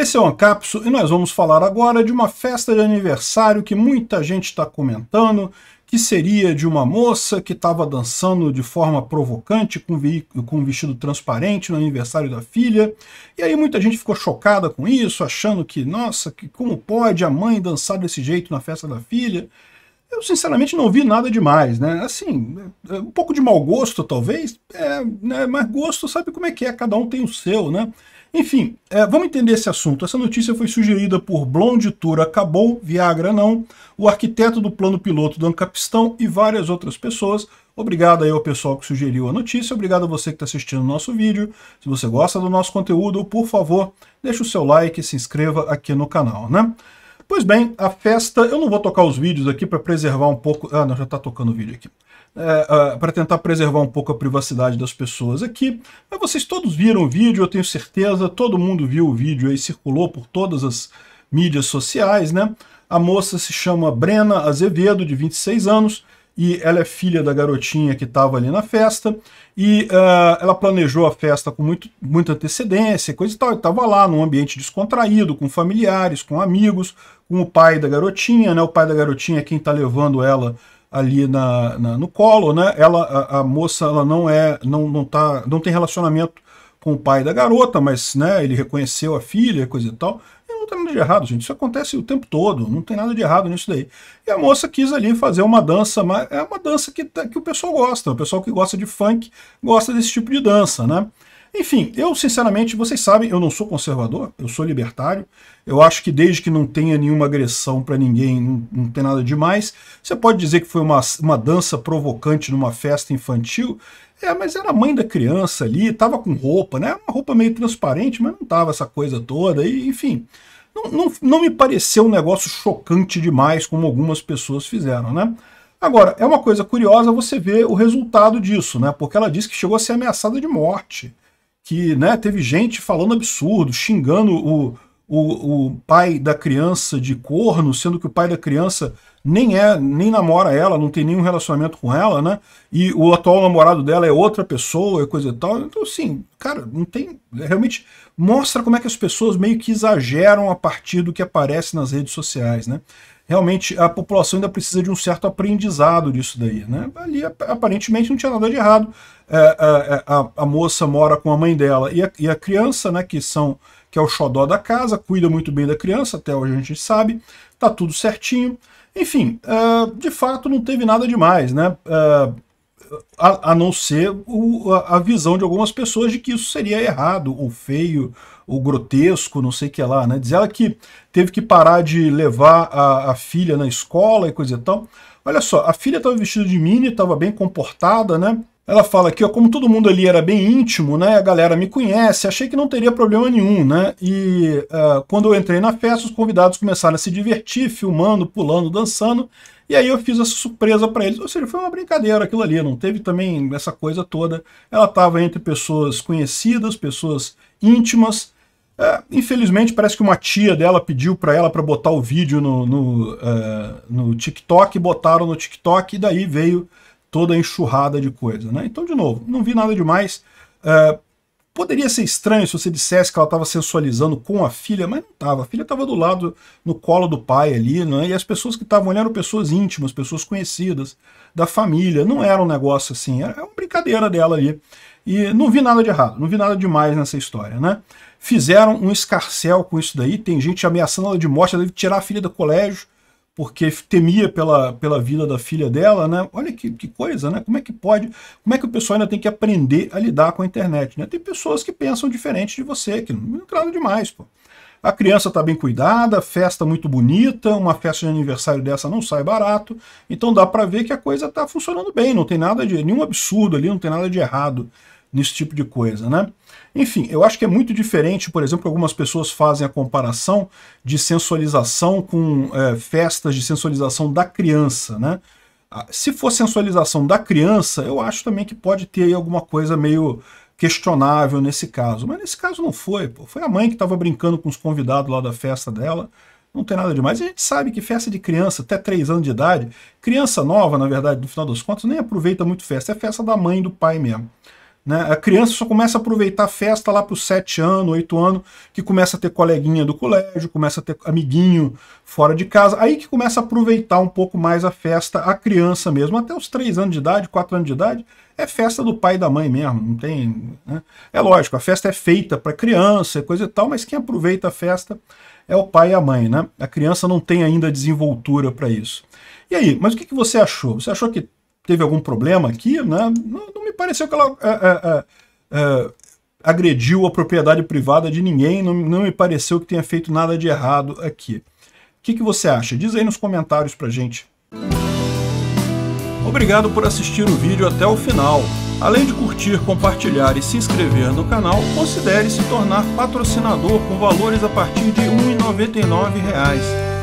Esse é o Ancapso e nós vamos falar agora de uma festa de aniversário que muita gente está comentando, que seria de uma moça que estava dançando de forma provocante com, com um vestido transparente no aniversário da filha. E aí muita gente ficou chocada com isso, achando que, nossa, que como pode a mãe dançar desse jeito na festa da filha? Eu sinceramente não vi nada demais, né? Assim, é, é, um pouco de mau gosto talvez, é, né? mas gosto sabe como é que é, cada um tem o seu, né? Enfim, é, vamos entender esse assunto. Essa notícia foi sugerida por Blonde Tour Acabou, Viagra Não, o arquiteto do plano piloto do Ancapistão e várias outras pessoas. Obrigado aí ao pessoal que sugeriu a notícia, obrigado a você que está assistindo o nosso vídeo. Se você gosta do nosso conteúdo, por favor, deixe o seu like e se inscreva aqui no canal, né? Pois bem, a festa, eu não vou tocar os vídeos aqui para preservar um pouco... Ah, não, já está tocando o vídeo aqui é, é para tentar preservar um pouco a privacidade das pessoas aqui. Mas é, vocês todos viram o vídeo, eu tenho certeza, todo mundo viu o vídeo aí, circulou por todas as mídias sociais, né? A moça se chama Brena Azevedo, de 26 anos, e ela é filha da garotinha que estava ali na festa, e uh, ela planejou a festa com muito, muita antecedência, coisa e tal, e estava lá num ambiente descontraído, com familiares, com amigos, com o pai da garotinha, né? O pai da garotinha é quem está levando ela ali na, na, no colo, né? Ela, a, a, moça, ela não é, não, não tá, não tem relacionamento com o pai da garota, mas, né? Ele reconheceu a filha, coisa e tal. E não tem nada de errado, gente. Isso acontece o tempo todo. Não tem nada de errado nisso daí. E a moça quis ali fazer uma dança, mas é uma dança que, que o pessoal gosta. O pessoal que gosta de funk gosta desse tipo de dança, né? Enfim, eu sinceramente, vocês sabem, eu não sou conservador, eu sou libertário. Eu acho que desde que não tenha nenhuma agressão para ninguém, não, não, tem nada demais. Você pode dizer que foi uma, uma dança provocante numa festa infantil, é, mas era a mãe da criança ali, tava com roupa, né? Uma roupa meio transparente, mas não tava essa coisa toda, e, enfim. Não, não, não me pareceu um negócio chocante demais, como algumas pessoas fizeram, né? Agora, é uma coisa curiosa você ver o resultado disso, né? Porque ela disse que chegou a ser ameaçada de morte que né, teve gente falando absurdo, xingando o, o, o pai da criança de corno, sendo que o pai da criança nem é, nem namora ela, não tem nenhum relacionamento com ela, né? E o atual namorado dela é outra pessoa, é coisa e tal. Então, assim, cara, não tem. É, realmente mostra como é que as pessoas meio que exageram a partir do que aparece nas redes sociais, né? Realmente a população ainda precisa de um certo aprendizado disso daí, né? Ali aparentemente não tinha nada de errado. a, é, a, a, a moça mora com a mãe dela e a, e a criança, né? Que são que é o xodó da casa, cuida muito bem da criança, até hoje a gente sabe, tá tudo certinho. Enfim, uh, de fato não teve nada demais, né? Uh, a, a, não ser o, a, a, visão de algumas pessoas de que isso seria errado, ou feio, ou grotesco, não sei o que lá, né? Diz ela que teve que parar de levar a, a filha na escola e coisa e tal. Olha só, a filha estava vestida de mini, estava bem comportada, né? Ela fala que, ó, como todo mundo ali era bem íntimo, né, a galera me conhece, achei que não teria problema nenhum, né? E uh, quando eu entrei na festa, os convidados começaram a se divertir, filmando, pulando, dançando, e aí eu fiz essa surpresa para eles. Ou seja, foi uma brincadeira aquilo ali, não teve também essa coisa toda. Ela estava entre pessoas conhecidas, pessoas íntimas, Uh, infelizmente, parece que uma tia dela pediu para ela para botar o vídeo no, no, uh, no TikTok, botaram no TikTok e daí veio toda enxurrada de coisa. Né? Então, de novo, não vi nada demais. Uh, poderia ser estranho se você dissesse que ela estava sensualizando com a filha, mas não estava. A filha estava do lado, no colo do pai ali, né? e as pessoas que estavam ali eram pessoas íntimas, pessoas conhecidas da família. Não era um negócio assim, era uma brincadeira dela ali. E não vi nada de errado, não vi nada demais nessa história, né? Fizeram um escarcel com isso daí, tem gente ameaçando ela de morte, ela deve tirar a filha do colégio, porque temia pela, pela vida da filha dela, né? Olha que, que coisa, né? Como é que pode, como é que o pessoal ainda tem que aprender a lidar com a internet, né? Tem pessoas que pensam diferente de você, que não é demais, pô. A criança está bem cuidada, festa muito bonita, uma festa de aniversário dessa não sai barato, então dá para ver que a coisa está funcionando bem, não tem nada de nenhum absurdo ali, não tem nada de errado nesse tipo de coisa, né? Enfim, eu acho que é muito diferente, por exemplo, algumas pessoas fazem a comparação de sensualização com é, festas de sensualização da criança, né? Ah, se for sensualização da criança, eu acho também que pode ter alguma coisa meio questionável nesse caso. Mas nesse caso não foi, pô. Foi a mãe que estava brincando com os convidados lá da festa dela. Não tem nada demais. A gente sabe que festa de criança, até 3 anos de idade, criança nova, na verdade, no final das contas, nem aproveita muito festa. É festa da mãe e do pai mesmo. Né? A criança só começa a aproveitar a festa lá para os 7 anos, 8 anos, que começa a ter coleguinha do colégio, começa a ter amiguinho fora de casa. Aí que começa a aproveitar um pouco mais a festa a criança mesmo. Até os 3 anos de idade, 4 anos de idade, é festa do pai e da mãe mesmo. Não tem, né? É lógico, a festa é feita para criança, é coisa e tal, mas quem aproveita a festa é o pai e a mãe. Né? A criança não tem ainda desenvoltura para isso. E aí, mas o que, que você achou? Você achou que teve algum problema aqui, né? Não, não me pareceu que ela é é, é, é, agrediu a propriedade privada de ninguém, não, não, me pareceu que tenha feito nada de errado aqui. O que, que você acha? Diz aí nos comentários pra gente. Obrigado por assistir o vídeo até o final. Além de curtir, compartilhar e se inscrever no canal, considere se tornar patrocinador com valores a partir de R$ 1,99